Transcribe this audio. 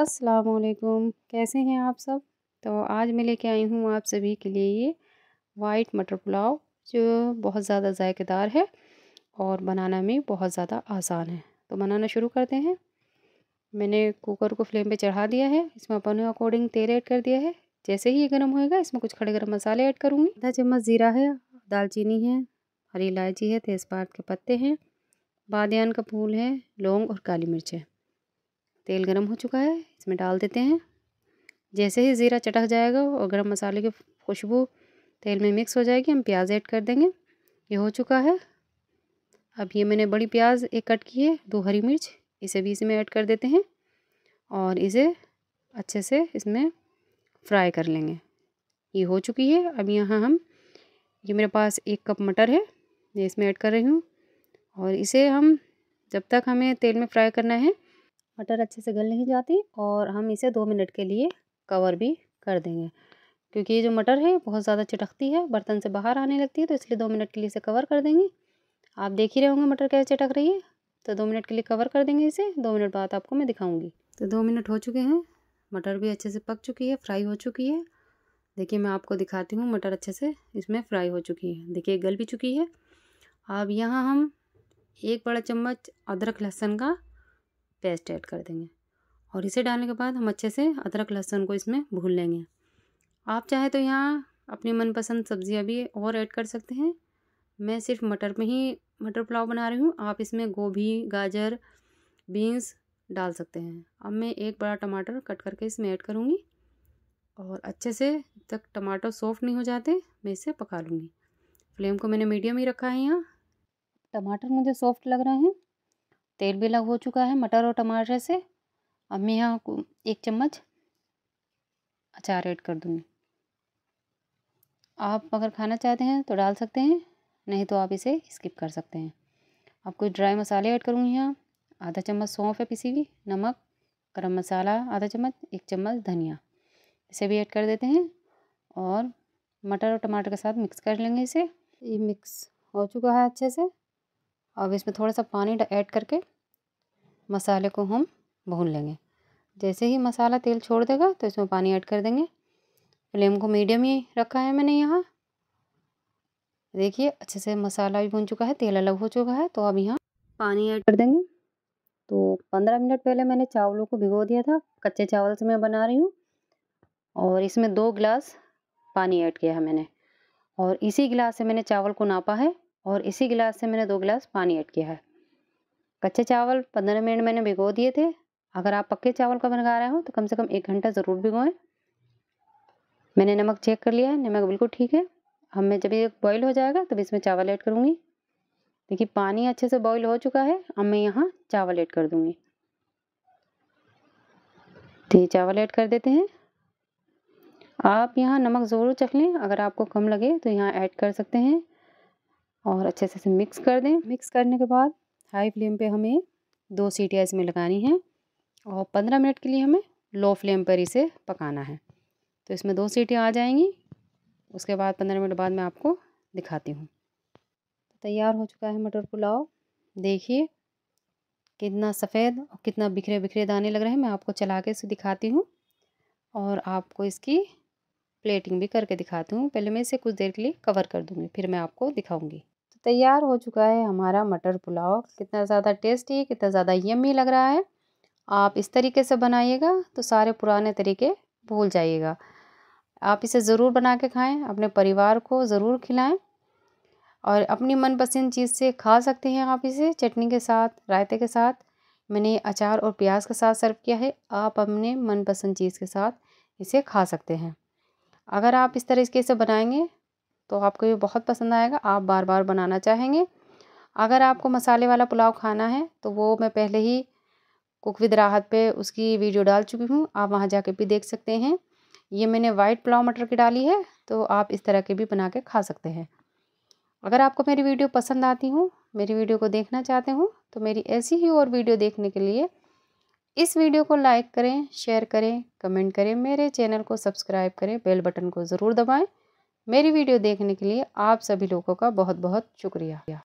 असलकुम कैसे हैं आप सब तो आज मैं लेके आई हूँ आप सभी के लिए ये वाइट मटर पुलाव जो बहुत ज़्यादा जायकेदार है और बनाना में बहुत ज़्यादा आसान है तो बनाना शुरू करते हैं मैंने कुकर को फ्लेम पे चढ़ा दिया है इसमें अपने अकॉर्डिंग तेल ऐड कर दिया है जैसे ही ये गर्म होएगा इसमें कुछ खड़े गर्म मसाले ऐड करूँगी आधा चम्मच ज़ीरा है दालचीनी है हरी इलायची है तेज़पात के पत्ते हैं बादन का फूल है लौंग और काली मिर्च है तेल गर्म हो चुका है इसमें डाल देते हैं जैसे ही ज़ीरा चटक जाएगा और गरम मसाले की खुशबू तेल में मिक्स हो जाएगी हम प्याज ऐड कर देंगे ये हो चुका है अब ये मैंने बड़ी प्याज एक कट की है दो हरी मिर्च इसे भी इसमें ऐड कर देते हैं और इसे अच्छे से इसमें फ्राई कर लेंगे ये हो चुकी है अब यहाँ हम ये मेरे पास एक कप मटर है मैं इसमें ऐड कर रही हूँ और इसे हम जब तक हमें तेल में फ्राई करना है मटर अच्छे से गल नहीं जाती और हम इसे दो मिनट के लिए कवर भी कर देंगे क्योंकि ये जो मटर है बहुत ज़्यादा चटकती है बर्तन से बाहर आने लगती है तो इसलिए दो मिनट के लिए इसे कवर कर देंगे आप देख ही रहे होंगे मटर कैसे चटक रही है तो दो मिनट के लिए कवर कर देंगे इसे दो मिनट बाद आपको मैं दिखाऊंगी तो दो मिनट हो चुके हैं मटर भी अच्छे से पक चुकी है फ्राई हो चुकी है देखिए मैं आपको दिखाती हूँ मटर अच्छे से इसमें फ्राई हो चुकी है देखिए गल भी चुकी है अब यहाँ हम एक बड़ा चम्मच अदरक लहसुन का पेस्ट ऐड कर देंगे और इसे डालने के बाद हम अच्छे से अदरक लहसुन को इसमें भून लेंगे आप चाहे तो यहाँ अपनी मनपसंद सब्जियाँ भी और ऐड कर सकते हैं मैं सिर्फ मटर में ही मटर पुलाव बना रही हूँ आप इसमें गोभी गाजर बीन्स डाल सकते हैं अब मैं एक बड़ा टमाटर कट करके इसमें ऐड करूँगी और अच्छे से तक टमाटर सॉफ्ट नहीं हो जाते मैं इसे पका लूँगी फ्लेम को मैंने मीडियम ही रखा है यहाँ टमाटर मुझे सॉफ्ट लग रहे हैं तेल भी अलग हो चुका है मटर और टमाटर से अब मैं यहाँ एक चम्मच अचार ऐड कर दूँगी आप अगर खाना चाहते हैं तो डाल सकते हैं नहीं तो आप इसे स्किप कर सकते हैं अब कुछ ड्राई मसाले ऐड करूँगी यहाँ आधा चम्मच सौंफ है पिसी हुई नमक गरम मसाला आधा चम्मच एक चम्मच धनिया इसे भी ऐड कर देते हैं और मटर और टमाटर के साथ मिक्स कर लेंगे इसे ये मिक्स हो चुका है अच्छे से अब इसमें थोड़ा सा पानी ऐड करके मसाले को हम भून लेंगे जैसे ही मसाला तेल छोड़ देगा तो इसमें पानी ऐड कर देंगे फ्लेम को मीडियम ही रखा है मैंने यहाँ देखिए अच्छे से मसाला भी भून चुका है तेल अलग हो चुका है तो अब यहाँ पानी ऐड कर देंगे तो पंद्रह मिनट पहले मैंने चावलों को भिगो दिया था कच्चे चावल से मैं बना रही हूँ और इसमें दो गिलास पानी ऐड किया है मैंने और इसी गिलास से मैंने चावल को नापा है और इसी गिलास से मैंने दो गिलास पानी ऐड किया है कच्चे चावल पंद्रह मिनट मैंने भिगो दिए थे अगर आप पक्के चावल का बना रहे हो तो कम से कम एक घंटा ज़रूर भिगोएं मैंने नमक चेक कर लिया है नमक बिल्कुल ठीक है हम मैं जब ये बॉईल हो जाएगा तब इसमें चावल ऐड करूँगी देखिए पानी अच्छे से बॉईल हो चुका है अब मैं यहाँ चावल ऐड कर दूँगी तो ये चावल ऐड कर देते हैं आप यहाँ नमक ज़रूर चख लें अगर आपको कम लगे तो यहाँ ऐड कर सकते हैं और अच्छे से इसे मिक्स कर दें मिक्स करने के बाद हाई फ्लेम पे हमें दो सीटियाँ इसमें लगानी हैं और पंद्रह मिनट के लिए हमें लो फ्लेम पर इसे पकाना है तो इसमें दो सीटियाँ आ जाएंगी उसके बाद पंद्रह मिनट बाद मैं आपको दिखाती हूँ तैयार हो चुका है मटर पुलाव देखिए कितना सफ़ेद और कितना बिखरे बिखरे दाने लग रहे हैं मैं आपको चला के इसे दिखाती हूँ और आपको इसकी प्लेटिंग भी करके दिखाती हूँ पहले मैं इसे कुछ देर के लिए कवर कर दूँगी फिर मैं आपको दिखाऊँगी तैयार हो चुका है हमारा मटर पुलाव कितना ज़्यादा टेस्टी कितना ज़्यादा यम्मी लग रहा है आप इस तरीके से बनाइएगा तो सारे पुराने तरीके भूल जाइएगा आप इसे ज़रूर बना के खाएँ अपने परिवार को ज़रूर खिलाएँ और अपनी मनपसंद चीज़ से खा सकते हैं आप इसे चटनी के साथ रायते के साथ मैंने अचार और प्याज के साथ सर्व किया है आप अपने मनपसंद चीज़ के साथ इसे खा सकते हैं अगर आप इस तरीके से बनाएंगे तो आपको ये बहुत पसंद आएगा आप बार बार बनाना चाहेंगे अगर आपको मसाले वाला पुलाव खाना है तो वो मैं पहले ही कुक विद राहत पे उसकी वीडियो डाल चुकी हूँ आप वहाँ जाके भी देख सकते हैं ये मैंने वाइट पुलाव मटर की डाली है तो आप इस तरह के भी बना के खा सकते हैं अगर आपको मेरी वीडियो पसंद आती हूँ मेरी वीडियो को देखना चाहते हूँ तो मेरी ऐसी ही और वीडियो देखने के लिए इस वीडियो को लाइक करें शेयर करें कमेंट करें मेरे चैनल को सब्सक्राइब करें बेल बटन को ज़रूर दबाएँ मेरी वीडियो देखने के लिए आप सभी लोगों का बहुत बहुत शुक्रिया